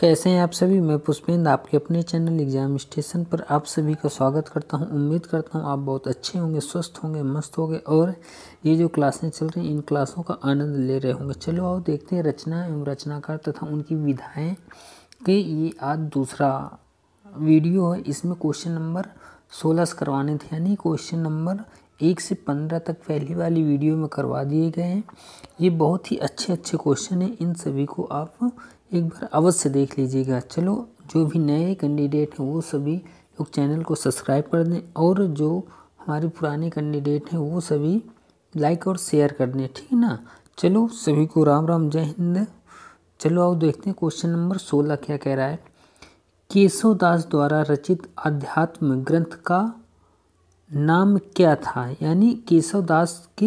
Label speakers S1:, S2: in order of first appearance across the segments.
S1: कैसे हैं आप सभी मैं पुष्पेंद्र आपके अपने चैनल एग्जाम स्टेशन पर आप सभी का स्वागत करता हूं उम्मीद करता हूं आप बहुत अच्छे होंगे स्वस्थ होंगे मस्त होंगे और ये जो क्लासें चल रही हैं इन क्लासों का आनंद ले रहे होंगे चलो आओ देखते हैं रचना एवं रचनाकार तथा उनकी विधाएँ के ये आज दूसरा वीडियो है इसमें क्वेश्चन नंबर सोलह से करवाने थे यानी क्वेश्चन नंबर एक से पंद्रह तक पहली वाली वीडियो में करवा दिए गए हैं ये बहुत ही अच्छे अच्छे क्वेश्चन हैं इन सभी को आप एक बार अवश्य देख लीजिएगा चलो जो भी नए कैंडिडेट हैं वो सभी लोग चैनल को सब्सक्राइब कर दें और जो हमारे पुराने कैंडिडेट हैं वो सभी लाइक और शेयर कर दें ठीक है ना चलो सभी को राम राम जय हिंद चलो आओ देखते हैं क्वेश्चन नंबर सोलह क्या कह रहा है केशव दास द्वारा रचित आध्यात्म ग्रंथ का नाम क्या था यानी केशव दास के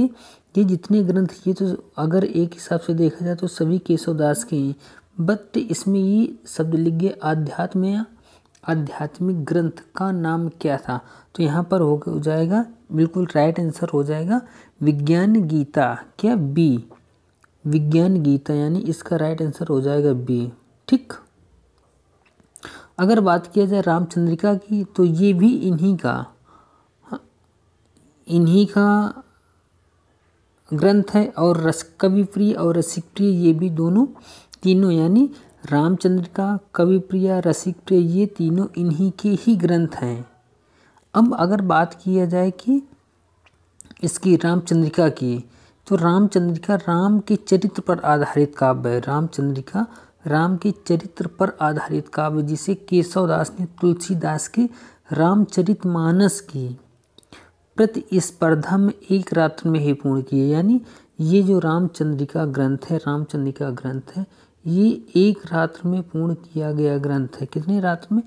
S1: ये जितने ग्रंथ किए तो अगर एक हिसाब से देखा जाए तो सभी केशव दास के हैं बट इसमें ये शब्द लिख गए आध्यात्म आध्यात्मिक ग्रंथ का नाम क्या था तो यहाँ पर हो जाएगा बिल्कुल राइट आंसर हो जाएगा विज्ञान गीता क्या बी विज्ञान गीता यानी इसका राइट आंसर हो जाएगा बी ठीक अगर बात किया जाए रामचंद्रिका की तो ये भी इन्हीं का हाँ, इन्हीं का ग्रंथ है और रस कवि प्रिय और रसिक प्रिय ये भी दोनों तीनों यानी रामचंद्र का कवि प्रिया रसिक प्रिय ये तीनों इन्हीं के ही ग्रंथ हैं अब अगर बात किया जाए कि इसकी रामचंद्रिका की तो रामचंद्रिका राम के चरित्र पर आधारित काव्य है रामचंद्रिका राम के चरित्र पर आधारित काव्य जिसे केशवदास ने तुलसीदास के रामचरित मानस की प्रतिस्पर्धा में एक रात्र में ही पूर्ण किए यानी ये जो रामचंद्रिका ग्रंथ है रामचंद्रिका ग्रंथ है ये एक रात्र में पूर्ण किया गया ग्रंथ है कितने रात में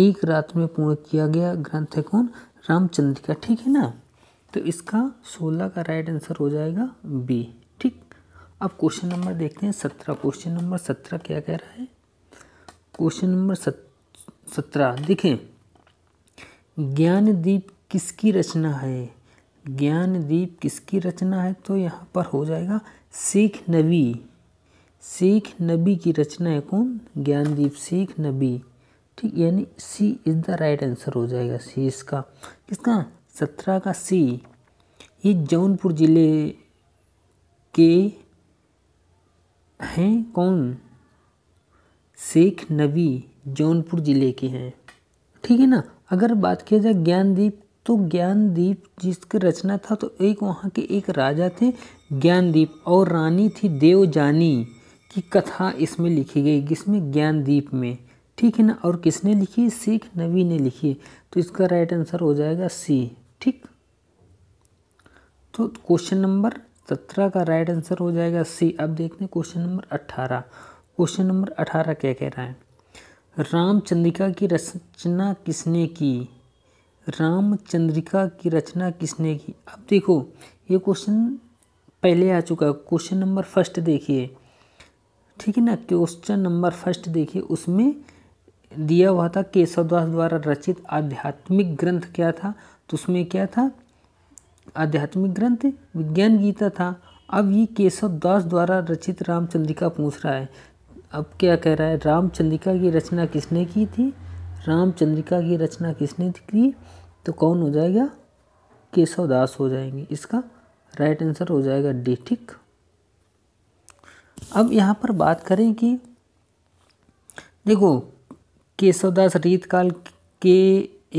S1: एक रात में पूर्ण किया गया ग्रंथ है कौन रामचंद्रिका ठीक है ना तो इसका सोलह का राइट आंसर हो जाएगा बी ठीक अब क्वेश्चन नंबर देखते हैं सत्रह क्वेश्चन नंबर सत्रह क्या कह रहा है क्वेश्चन नंबर सत्रह देखें ज्ञानदीप किसकी रचना है ज्ञानदीप किसकी रचना है तो यहाँ पर हो जाएगा शेख नबी शेख नबी की रचना है कौन ज्ञानदीप शेख नबी ठीक यानी C is the right answer हो जाएगा सी इसका किसका सत्रह का सी ये जौनपुर जिले के हैं कौन शेख नबी जौनपुर ज़िले के हैं ठीक है ना अगर बात किया जाए ज्ञानदीप तो ज्ञानदीप जिसकी रचना था तो एक वहाँ के एक राजा थे ज्ञानदीप और रानी थी देवजानी की कथा इसमें लिखी गई जिसमें ज्ञानदीप में ठीक है ना और किसने लिखी शेख नबी ने लिखी तो इसका राइट आंसर हो जाएगा सी ठीक तो क्वेश्चन नंबर सत्रह का राइट आंसर हो जाएगा सी अब देखते हैं क्वेश्चन नंबर अट्ठारह क्वेश्चन नंबर अठारह क्या कह रहा है रामचंद्रिका की रचना किसने की रामचंद्रिका की रचना किसने की अब देखो ये क्वेश्चन पहले आ चुका है क्वेश्चन नंबर फर्स्ट देखिए ठीक है ना क्वेश्चन नंबर फर्स्ट देखिए उसमें दिया हुआ था केशवदास द्वारा रचित आध्यात्मिक ग्रंथ क्या था तो उसमें क्या था आध्यात्मिक ग्रंथ विज्ञान गीता था अब ये केशव दास द्वारा रचित रामचंद्रिका पूछ रहा है अब क्या कह रहा है रामचंद्रिका की रचना किसने की थी रामचंद्रिका की रचना किसने की तो कौन हो जाएगा केशवदास हो जाएंगे इसका राइट आंसर हो जाएगा डी ठीक अब यहाँ पर बात करें कि देखो केशवदास रीतकाल के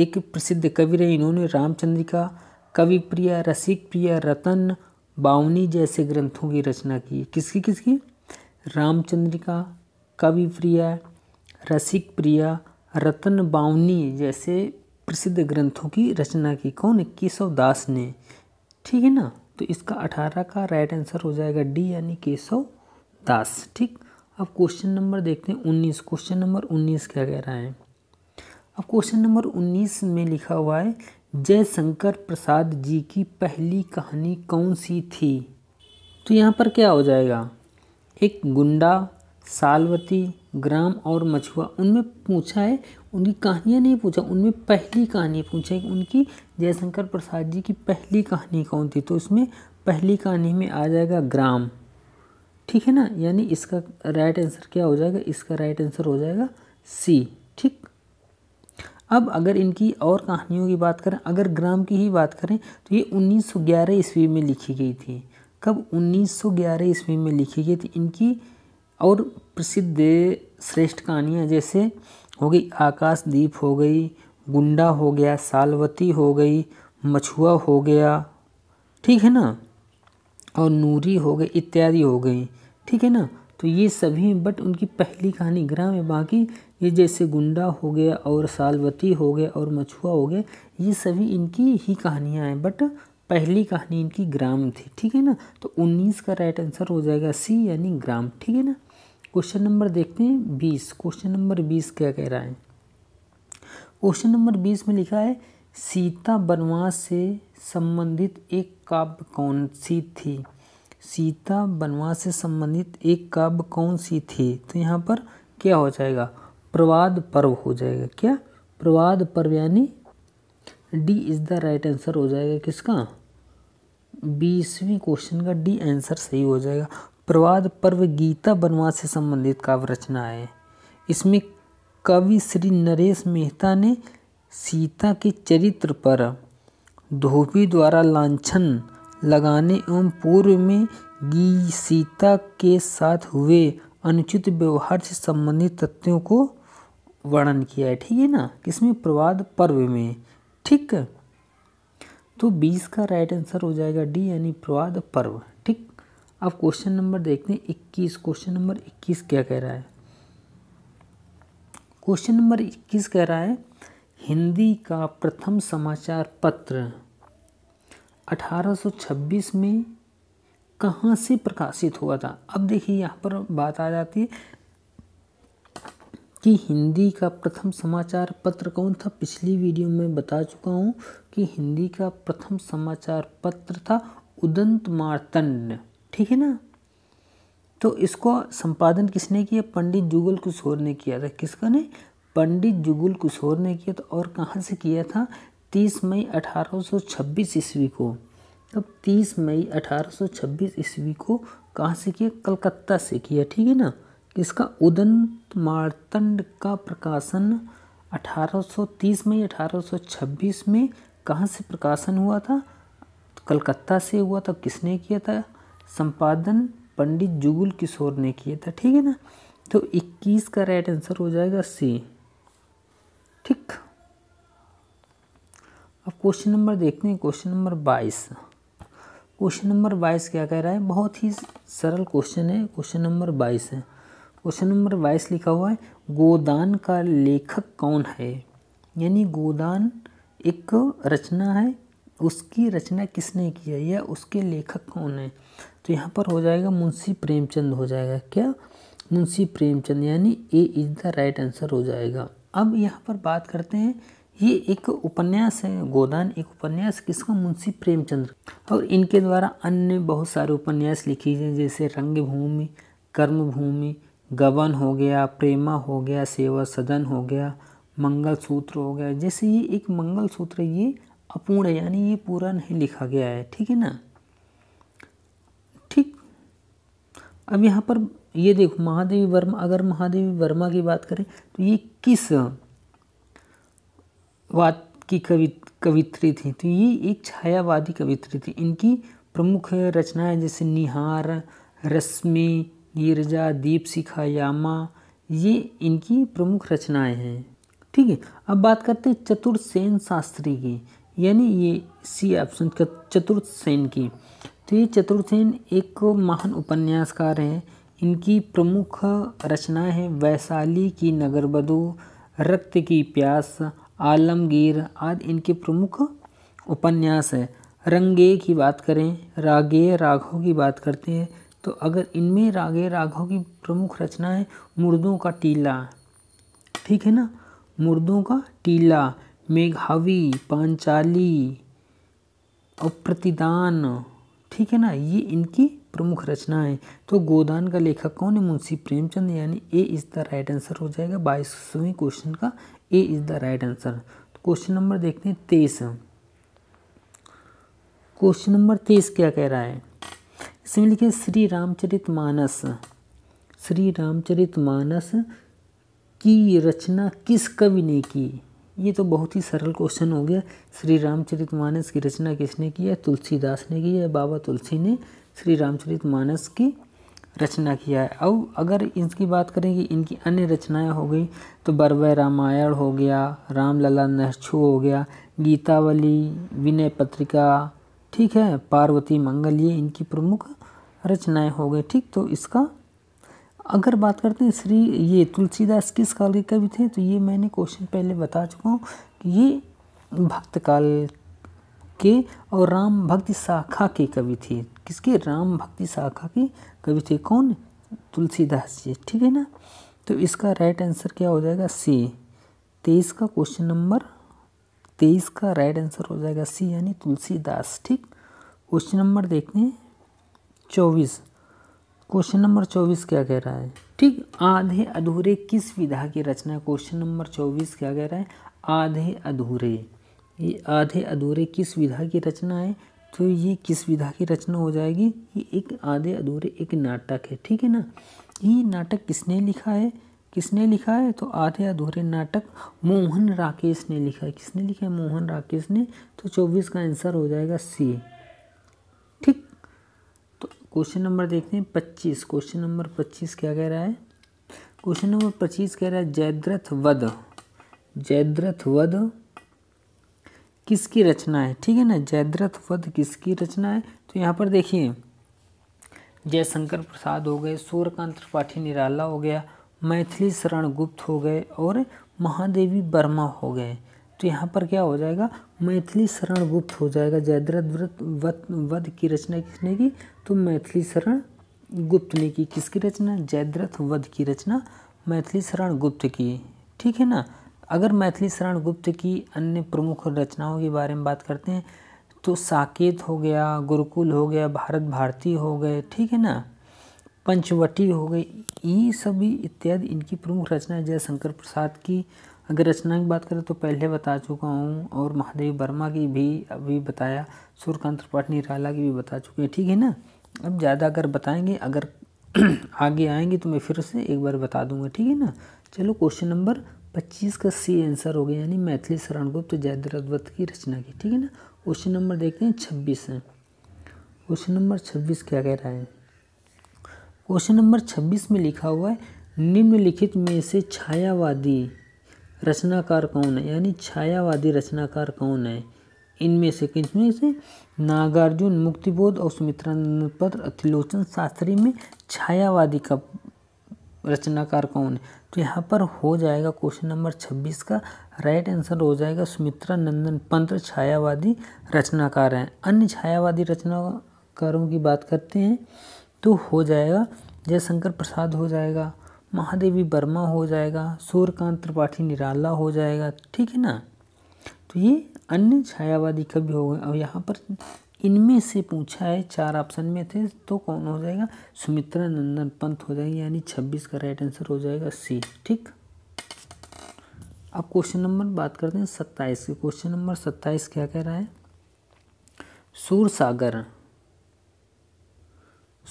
S1: एक प्रसिद्ध कवि रहे इन्होंने रामचंद्रिका कवि प्रिया रसिक प्रिया रतन बावनी जैसे ग्रंथों की रचना की किसकी किसकी रामचंद्रिका कवि प्रिया रसिक प्रिया रतन बावनी जैसे प्रसिद्ध ग्रंथों की रचना की कौन केशव दास ने ठीक है ना तो इसका अठारह का राइट आंसर हो जाएगा डी यानी केशव दास ठीक अब क्वेश्चन नंबर देखते हैं उन्नीस क्वेश्चन नंबर उन्नीस क्या कह रहा है अब क्वेश्चन नंबर उन्नीस में लिखा हुआ है जयशंकर प्रसाद जी की पहली कहानी कौन सी थी तो यहाँ पर क्या हो जाएगा एक गुंडा सालवती ग्राम और मछुआ उनमें पूछा है उनकी कहानियाँ नहीं पूछा उनमें पहली कहानी पूछा है उनकी जयशंकर प्रसाद जी की पहली कहानी कौन थी तो इसमें पहली कहानी में आ जाएगा ग्राम ठीक है ना यानी इसका राइट आंसर क्या हो जाएगा इसका राइट आंसर हो जाएगा सी ठीक अब अगर इनकी और कहानियों की बात करें अगर ग्राम की ही बात करें तो ये 1911 ईस्वी में लिखी गई थी कब 1911 ईस्वी में लिखी गई थी इनकी और प्रसिद्ध श्रेष्ठ कहानियाँ जैसे हो गई आकाशदीप हो गई गुंडा हो गया सालवती हो गई मछुआ हो गया ठीक है ना और नूरी हो गई इत्यादि हो गई ठीक है ना तो ये सभी बट उनकी पहली कहानी ग्राम है बाकी ये जैसे गुंडा हो गया और सालवती हो गया और मछुआ हो गया ये सभी इनकी ही कहानियाँ हैं बट पहली कहानी इनकी ग्राम थी ठीक है ना तो उन्नीस का राइट आंसर हो जाएगा सी यानी ग्राम ठीक है ना क्वेश्चन नंबर देखते हैं बीस क्वेश्चन नंबर बीस क्या कह रहा है क्वेश्चन नंबर बीस में लिखा है सीता वनवास से संबंधित एक काव्य कौन सी थी सीता वनवास से संबंधित एक काव्य कौन सी थी तो यहाँ पर क्या हो जाएगा प्रवाद पर्व हो जाएगा क्या प्रवाद पर्व यानी D is the right answer हो जाएगा किसका बीसवें क्वेश्चन का डी आंसर सही हो जाएगा प्रवाद पर्व गीता बनवास से संबंधित काव्य रचना है इसमें कवि श्री नरेश मेहता ने सीता के चरित्र पर धोबी द्वारा लाछन लगाने एवं पूर्व में गी सीता के साथ हुए अनुचित व्यवहार से संबंधित तथ्यों को वर्णन किया है ठीक है ना किसमें प्रवाद पर्व में ठीक तो बीस का राइट आंसर हो जाएगा डी यानी प्रवाद पर्व अब क्वेश्चन नंबर देखते हैं इक्कीस क्वेश्चन नंबर इक्कीस क्या कह रहा है क्वेश्चन नंबर इक्कीस कह रहा है हिंदी का प्रथम समाचार पत्र 1826 में कहाँ से प्रकाशित हुआ था अब देखिए यहाँ पर बात आ जाती है कि हिंदी का प्रथम समाचार पत्र कौन था पिछली वीडियो में बता चुका हूँ कि हिंदी का प्रथम समाचार पत्र था उदंत मार्तंड ठीक है ना तो इसको संपादन किसने किया पंडित जुगल किशोर ने किया था किसका ने पंडित जुगल किशोर ने किया था तो और कहाँ से किया था 30 मई 1826 ईस्वी को अब 30 मई 1826 ईस्वी को कहाँ से किया कलकत्ता से किया ठीक है ना इसका उदंत मारतंड का प्रकाशन 1830 मई 1826 में कहाँ से प्रकाशन हुआ था कलकत्ता से हुआ था किसने किया था संपादन पंडित जुगुल किशोर ने किया था ठीक है ना तो 21 का राइट आंसर हो जाएगा सी ठीक अब क्वेश्चन नंबर देखते हैं क्वेश्चन नंबर बाईस क्वेश्चन नंबर बाईस क्या कह रहा है बहुत ही सरल क्वेश्चन है क्वेश्चन नंबर बाईस है क्वेश्चन नंबर बाईस लिखा हुआ है गोदान का लेखक कौन है यानी गोदान एक रचना है उसकी रचना किसने की है या उसके लेखक कौन है तो यहाँ पर हो जाएगा मुंशी प्रेमचंद हो जाएगा क्या मुंशी प्रेमचंद यानी A is the right answer हो जाएगा अब यहाँ पर बात करते हैं ये एक उपन्यास है गोदान एक उपन्यास किसका मुंशी प्रेमचंद और इनके द्वारा अन्य बहुत सारे उपन्यास लिखे गए जैसे रंगभूमि कर्मभूमि गबन हो गया प्रेमा हो गया सेवा सदन हो गया मंगलसूत्र हो गया जैसे ये एक मंगलसूत्र ये अपूर्ण यानी ये पूरा नहीं लिखा गया है ठीक है ना अब यहाँ पर ये देखो महादेवी वर्मा अगर महादेवी वर्मा की बात करें तो ये किस वाद की कवि कवित्री थी तो ये एक छायावादी कवित्री थी इनकी प्रमुख रचनाएं जैसे निहार रश्मि गिरजा दीप शिखा यामा ये इनकी प्रमुख रचनाएं हैं ठीक है अब बात करते हैं चतुर्सेन शास्त्री की यानी ये सी ऑप्शन चतुर्सेन की तो ये चतुर्सेन एक महान उपन्यासकार हैं इनकी प्रमुख रचनाएं हैं वैशाली की नगरबधू रक्त की प्यास आलमगीर आदि इनके प्रमुख उपन्यास है रंगे की बात करें रागे राघव की बात करते हैं तो अगर इनमें रागे राघव की प्रमुख रचना है मुर्दों का टीला ठीक है ना मुर्दों का टीला मेघावी पांचाली और प्रतिदान ठीक है ना ये इनकी प्रमुख रचना है तो गोदान का लेखक कौन है मुंशी प्रेमचंद यानी A is the right answer हो जाएगा बाईसवें क्वेश्चन का A is the right answer question number देखते हैं तेईस क्वेश्चन नंबर तेईस क्या कह रहा है इसमें लिखे श्री रामचरित मानस श्री रामचरित मानस की रचना किस कवि ने की ये तो बहुत ही सरल क्वेश्चन हो गया श्री रामचरित मानस की रचना किसने की है तुलसीदास ने की है बाबा तुलसी ने श्री रामचरित मानस की रचना किया है और अगर इनकी बात करें कि इनकी अन्य रचनाएं हो गई तो बरवे रामायण हो गया रामलला नहछू हो गया गीतावली विनय पत्रिका ठीक है पार्वती मंगल ये इनकी प्रमुख रचनाएं हो गई ठीक तो इसका अगर बात करते हैं श्री ये तुलसीदास किस काल के कवि थे तो ये मैंने क्वेश्चन पहले बता चुका हूँ कि ये भक्त काल के और राम भक्ति शाखा के कवि थे किसके राम भक्ति शाखा के कवि थे कौन तुलसीदास जी ठीक है ना तो इसका राइट आंसर क्या हो जाएगा सी तेईस का क्वेश्चन नंबर तेईस का राइट आंसर हो जाएगा सी यानी तुलसीदास ठीक क्वेश्चन नंबर देखते हैं चौबीस क्वेश्चन नंबर चौबीस क्या कह रहा है ठीक आधे अधूरे किस विधा की रचना क्वेश्चन नंबर चौबीस क्या कह रहा है आधे अधूरे ये आधे अधूरे किस विधा की रचना है तो ये किस विधा की रचना हो जाएगी ये एक आधे अधूरे एक नाटक है ठीक है ना ये नाटक किसने लिखा है किसने लिखा है तो आधे अधूरे नाटक मोहन राकेश ने लिखा है किसने लिखा है मोहन राकेश ने तो चौबीस का आंसर हो जाएगा सी ठीक क्वेश्चन नंबर देखते हैं पच्चीस क्वेश्चन नंबर पच्चीस क्या कह रहा है क्वेश्चन नंबर पच्चीस कह रहा है जयद्रथ वध जयद्रथ वध किसकी रचना है ठीक है ना जयद्रथ वध किसकी रचना है तो यहाँ पर देखिए जयशंकर प्रसाद हो गए सूर्यकांत त्रिपाठी निराला हो गया मैथिली शरण गुप्त हो गए और महादेवी वर्मा हो गए तो यहाँ पर क्या हो जाएगा मैथिली शरण गुप्त हो जाएगा जयद्रथ व्रत वध की रचना किसने की तो मैथिली शरण गुप्त ने की किसकी रचना जयद्रथ वध की रचना मैथिली शरण गुप्त की ठीक है ना अगर मैथिली शरण गुप्त की अन्य प्रमुख रचनाओं के बारे में बात करते हैं तो साकेत हो गया गुरुकुल हो गया भारत भारती हो गए ठीक है ना पंचवटी हो गई ये सभी इत्यादि इनकी प्रमुख रचना जयशंकर प्रसाद की अगर रचना की बात करें तो पहले बता चुका हूँ और महादेव वर्मा की भी अभी बताया सूर्यकांत त्रिपाठी निराला की भी बता चुके हैं ठीक है ना अब ज़्यादा अगर बताएंगे अगर आगे आएंगे तो मैं फिर से एक बार बता दूंगा ठीक है ना चलो क्वेश्चन नंबर पच्चीस का सी आंसर हो गया यानी मैथिली शरण गुप्त जयद्रथवत की रचना की ठीक है ना क्वेश्चन नंबर देखते हैं छब्बीस है क्वेश्चन नंबर छब्बीस क्या कह रहा है क्वेश्चन नंबर छब्बीस में लिखा हुआ है निम्नलिखित में से छायावादी रचनाकार कौन है यानी छायावादी रचनाकार कौन है इनमें से किसमें से नागार्जुन मुक्तिबोध और सुमित्रानंद पत्र अतिलोचन शास्त्री में छायावादी का रचनाकार कौन है तो यहाँ पर हो जाएगा क्वेश्चन नंबर छब्बीस का राइट आंसर हो जाएगा सुमित्रा नंदन पंत छायावादी रचनाकार हैं अन्य छायावादी रचनाकारों की बात करते हैं तो हो जाएगा जयशंकर प्रसाद हो जाएगा महादेवी वर्मा हो जाएगा सूर्यकांत त्रिपाठी निराला हो जाएगा ठीक है ना तो ये अन्य छायावादी कवि हो गए और यहाँ पर इनमें से पूछा है चार ऑप्शन में थे तो कौन हो जाएगा सुमित्रा नंदन पंत हो जाएंगे यानी छब्बीस का राइट आंसर हो जाएगा सी ठीक अब क्वेश्चन नंबर बात करते हैं सत्ताईस के क्वेश्चन नंबर सत्ताईस क्या कह रहा है सूर सागर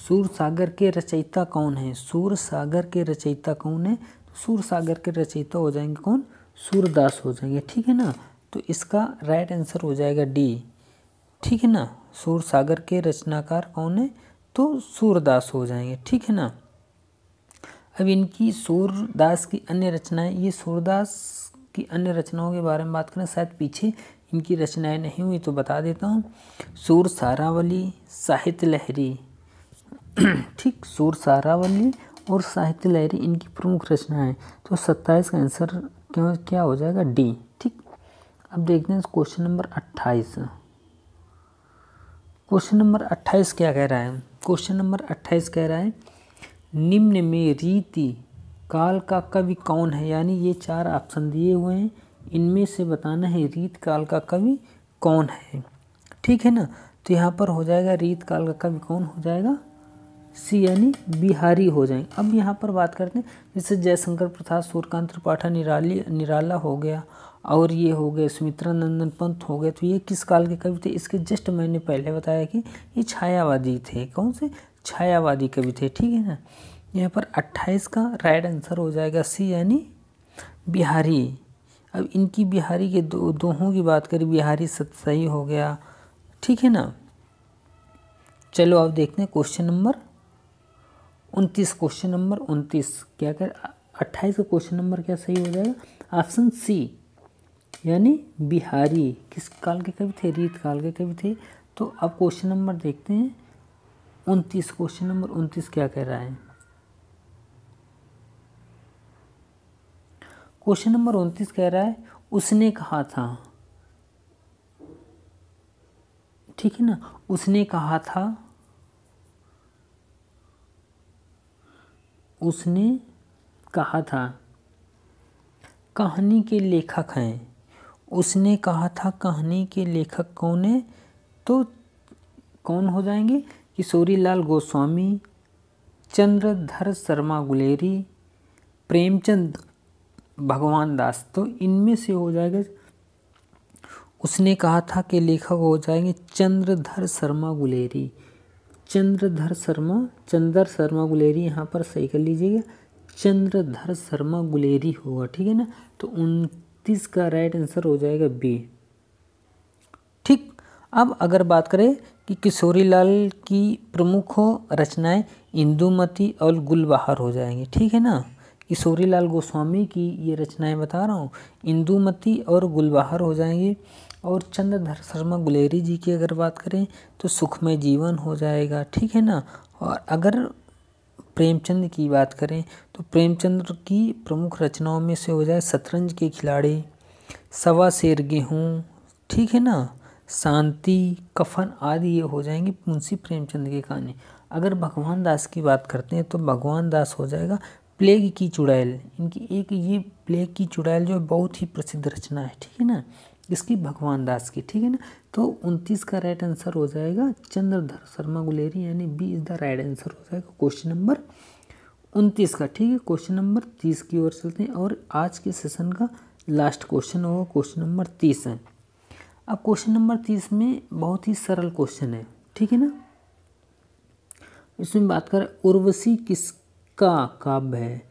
S1: सूर सागर के रचयिता कौन है सूर सागर के रचयिता कौन है तो सूर सागर के रचयिता हो जाएंगे कौन सूरदास हो जाएंगे ठीक है ना तो इसका राइट आंसर हो जाएगा डी ठीक है ना सूर सागर के रचनाकार कौन है तो सूरदास हो जाएंगे ठीक है ना अब इनकी सूरदास की अन्य रचनाएं ये सूरदास की अन्य रचनाओं के बारे में बात करें शायद पीछे इनकी रचनाएं नहीं हुई तो बता देता हूँ सूर सारावली साहित्य लहरी ठीक सुर सारावली और साहित्य लहरी इनकी प्रमुख रचना है तो सत्ताईस का आंसर क्यों क्या हो जाएगा डी ठीक अब देखते हैं क्वेश्चन नंबर अट्ठाईस क्वेश्चन नंबर अट्ठाईस क्या कह रहा है क्वेश्चन नंबर अट्ठाईस कह रहा है निम्न में रीति काल का कवि कौन है यानी ये चार ऑप्शन दिए हुए हैं इनमें से बताना है रीत काल का कवि कौन है ठीक है ना तो यहाँ पर हो जाएगा रीत काल का कवि कौन हो जाएगा सी यानी बिहारी हो जाएंगे अब यहाँ पर बात करते हैं जैसे जयशंकर प्रसाद सूर्यकांत त्रिपाठा निराली निराला हो गया और ये हो गए सुमित्रा नंदन पंत हो गए तो ये किस काल के कवि थे इसके जस्ट मैंने पहले बताया कि ये छायावादी थे कौन से छायावादी कवि थे ठीक है ना यहाँ पर 28 का राइट आंसर हो जाएगा सी यानी बिहारी अब इनकी बिहारी के दो दोहों की बात करें बिहारी सतसई हो गया ठीक है ना चलो अब देखते हैं क्वेश्चन नंबर उनतीस क्वेश्चन नंबर उनतीस क्या कर अट्ठाईस का क्वेश्चन नंबर क्या सही हो जाएगा ऑप्शन सी यानी बिहारी किस काल के कवि थे रीत काल के कवि थे तो अब क्वेश्चन नंबर देखते हैं उनतीस क्वेश्चन नंबर उनतीस क्या कह रहा है क्वेश्चन नंबर उनतीस कह रहा है उसने कहा था ठीक है ना उसने कहा था उसने कहा था कहानी के लेखक हैं उसने कहा था कहानी के लेखक कौन है तो कौन हो जाएंगे किशोरी लाल गोस्वामी चंद्रधर शर्मा गुलेरी प्रेमचंद भगवान दास तो इनमें से हो जाएगा उसने कहा था कि लेखक हो जाएंगे चंद्रधर शर्मा गुलेरी चंद्रधर शर्मा चंद्र शर्मा गुलेरी यहाँ पर सही कर लीजिएगा चंद्रधर शर्मा गुलेरी होगा ठीक है ना तो उनतीस का राइट आंसर हो जाएगा बी ठीक अब अगर बात करें कि किशोरी लाल की प्रमुख रचनाएं इंदुमती और गुलबहार हो जाएंगी ठीक है ना किशोरी लाल गोस्वामी की ये रचनाएं बता रहा हूँ इंदुमती और गुलबहार हो जाएंगी और चंद्रधर शर्मा गुलेरी जी की अगर बात करें तो सुखमय जीवन हो जाएगा ठीक है ना और अगर प्रेमचंद की बात करें तो प्रेमचंद की प्रमुख रचनाओं में से हो जाए शतरंज के खिलाड़ी सवा शेर गेहूँ ठीक है ना शांति कफन आदि ये हो जाएंगे मुंशी प्रेमचंद की कहानी अगर भगवान दास की बात करते हैं तो भगवान दास हो जाएगा प्लेग की चुड़ैल इनकी एक ये प्लेग की चुड़ैल जो है बहुत ही प्रसिद्ध रचना है ठीक है ना इसकी भगवान दास की ठीक है ना तो उनतीस का राइट आंसर हो जाएगा चंद्रधर शर्मा गुलेरी यानी B is the right answer हो जाएगा क्वेश्चन नंबर उनतीस का ठीक है क्वेश्चन नंबर तीस की ओर चलते हैं और आज के सेशन का लास्ट क्वेश्चन होगा क्वेश्चन नंबर तीस है अब क्वेश्चन नंबर तीस में बहुत ही सरल क्वेश्चन है ठीक है ना इसमें बात करें उर्वशी किसका काव्य है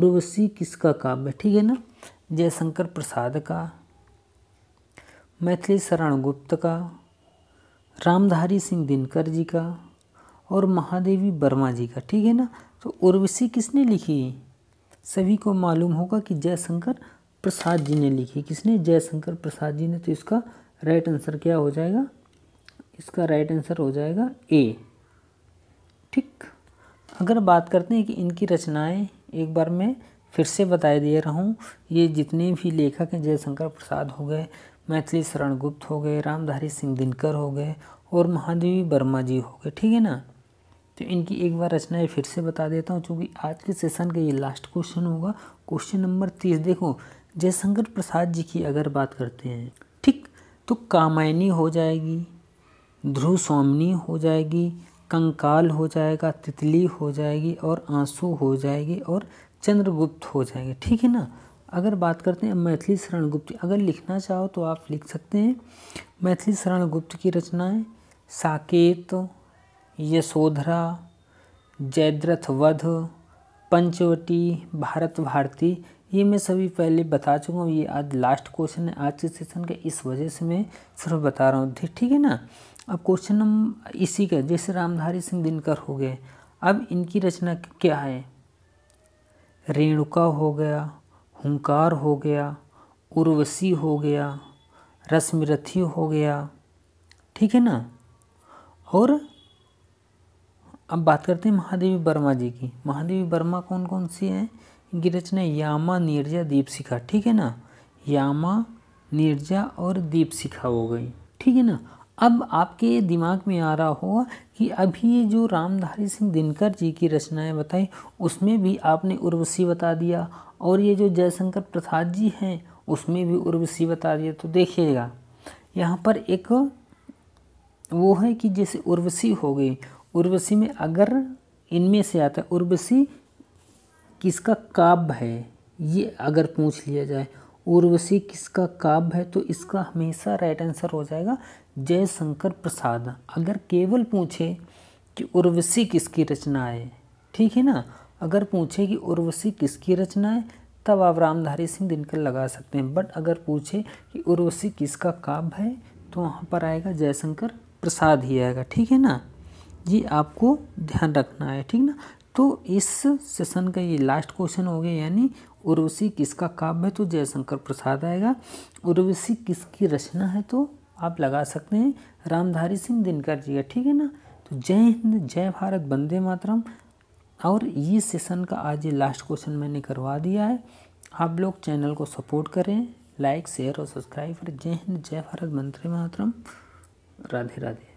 S1: उर्वशी किसका काव्य है ठीक है ना जयशंकर प्रसाद का मैथिली शरण गुप्त का रामधारी सिंह दिनकर जी का और महादेवी वर्मा जी का ठीक है ना तो उर्वशी किसने लिखी सभी को मालूम होगा कि जयशंकर प्रसाद जी ने लिखी किसने जयशंकर प्रसाद जी ने तो इसका राइट आंसर क्या हो जाएगा इसका राइट आंसर हो जाएगा ए ठीक अगर बात करते हैं कि इनकी रचनाएं एक बार मैं फिर से बताए दे रहा हूँ ये जितने भी लेखक हैं जयशंकर प्रसाद हो गए मैथिली शरण गुप्त हो गए रामधारी सिंह दिनकर हो गए और महादेवी वर्मा जी हो गए ठीक है ना तो इनकी एक बार रचनाएं फिर से बता देता हूँ क्योंकि आज के सेशन का ये लास्ट क्वेश्चन होगा क्वेश्चन नंबर तीस देखो जयशंकर प्रसाद जी की अगर बात करते हैं ठीक तो कामायनी हो जाएगी ध्रुव सोमनी हो जाएगी कंकाल हो जाएगा तितली हो जाएगी और आंसू हो जाएगी और चंद्रगुप्त हो जाएंगे ठीक है ना अगर बात करते हैं मैथिली शरण गुप्त अगर लिखना चाहो तो आप लिख सकते हैं मैथिली शरण गुप्त की रचनाएं साकेत यशोधरा जयद्रथ वध पंचवटी भारत भारती ये मैं सभी पहले बता चुका हूँ ये आज लास्ट क्वेश्चन है आज के सेशन का इस वजह से मैं सिर्फ बता रहा हूँ ठीक है ना अब क्वेश्चन हम इसी का जैसे रामधारी सिंह दिनकर हो गए अब इनकी रचना क्या है रेणुका हो गया हुंकार हो गया उर्वशी हो गया रश्मिरथी हो गया ठीक है ना और अब बात करते हैं महादेवी वर्मा जी की महादेवी वर्मा कौन कौन सी हैं इनकी रचना यामा निर्जा दीपशिखा ठीक है ना यामा निर्जा और दीपशिखा हो गई ठीक है ना अब आपके दिमाग में आ रहा होगा कि अभी ये जो रामधारी सिंह दिनकर जी की रचनाएं बताई उसमें भी आपने उर्वशी बता दिया और ये जो जयशंकर प्रसाद जी हैं उसमें भी उर्वशी बता दिए तो देखिएगा यहाँ पर एक वो है कि जैसे उर्वशी हो गई उर्वशी में अगर इनमें से आता है उर्वशी किसका काव्य है ये अगर पूछ लिया जाए उर्वशी किसका काव्य है तो इसका हमेशा राइट आंसर हो जाएगा जयशंकर प्रसाद अगर केवल पूछे कि उर्वशी किसकी रचना है ठीक है ना अगर पूछे कि उर्वशी किसकी रचना है तब आप रामधारी सिंह दिनकर लगा सकते हैं बट अगर पूछे कि उर्वशी किसका काव्य है तो वहाँ पर आएगा जयशंकर प्रसाद ही आएगा ठीक है ना ये आपको ध्यान रखना है ठीक ना तो इस सेशन का ये लास्ट क्वेश्चन हो गया यानी उर्वशी किसका काव्य है तो जयशंकर प्रसाद आएगा उर्वशी किसकी रचना है तो आप लगा सकते हैं रामधारी सिंह दिनकर जी का ठीक है ना तो जय हिंद जय भारत वंदे मातरम और ये सेशन का आज ये लास्ट क्वेश्चन मैंने करवा दिया है आप लोग चैनल को सपोर्ट करें लाइक शेयर और सब्सक्राइब करें जय हिंद जय भारत मंत्री महातरम राधे राधे